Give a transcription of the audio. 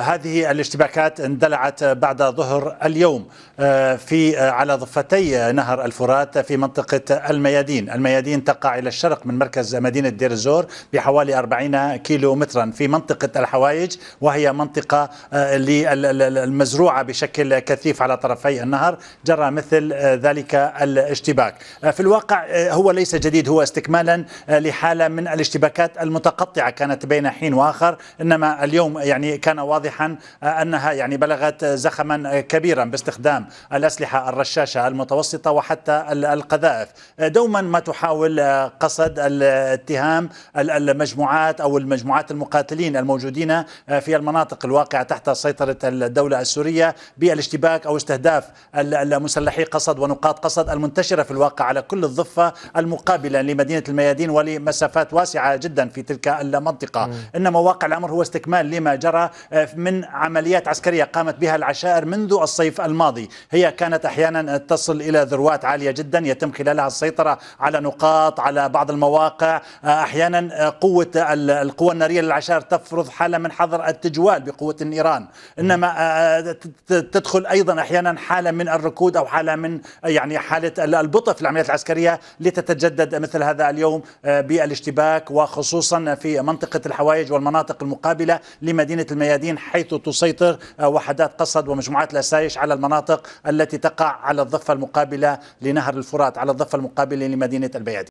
هذه الاشتباكات اندلعت بعد ظهر اليوم آه، في آه، على ضفتي نهر الفرات في منطقة الميادين الميادين تقع إلى الشرق من مركز مدينة دير الزور بحوالي 40 كيلو مترا في منطقة الحوايج وهي منطقة آه، المزروعة بشكل كثيف على طرفي النهر جرى مثل ذلك الاشتباك في الواقع هو ليس جديد هو استكمالا لحالة من الاشتباكات المتقطعة كانت بين حين وآخر إنما اليوم يعني كان واضح واضحا أنها يعني بلغت زخما كبيرا باستخدام الأسلحة الرشاشة المتوسطة وحتى القذائف دوما ما تحاول قصد الاتهام المجموعات أو المجموعات المقاتلين الموجودين في المناطق الواقعة تحت سيطرة الدولة السورية بالاشتباك أو استهداف المسلحي قصد ونقاط قصد المنتشرة في الواقع على كل الضفة المقابلة لمدينة الميادين ولمسافات واسعة جدا في تلك المنطقة إنما واقع الأمر هو استكمال لما جرى من عمليات عسكرية قامت بها العشائر منذ الصيف الماضي هي كانت أحيانا تصل إلى ذروات عالية جدا يتم خلالها السيطرة على نقاط على بعض المواقع أحيانا قوة القوى النارية للعشائر تفرض حالة من حظر التجوال بقوة النيران، إنما آه، تدخل أيضا أحيانا حالة من الركود أو حالة من آه، يعني حالة البطء في العمليات العسكرية لتتجدد مثل هذا اليوم آه، بالاشتباك وخصوصا في منطقة الحوايج والمناطق المقابلة لمدينة الميادين الفلسطينيين حيث تسيطر آه، وحدات قصد ومجموعات الأسايش على المناطق التي تقع على الضفة المقابلة لنهر الفرات على الضفة المقابلة لمدينة البيادي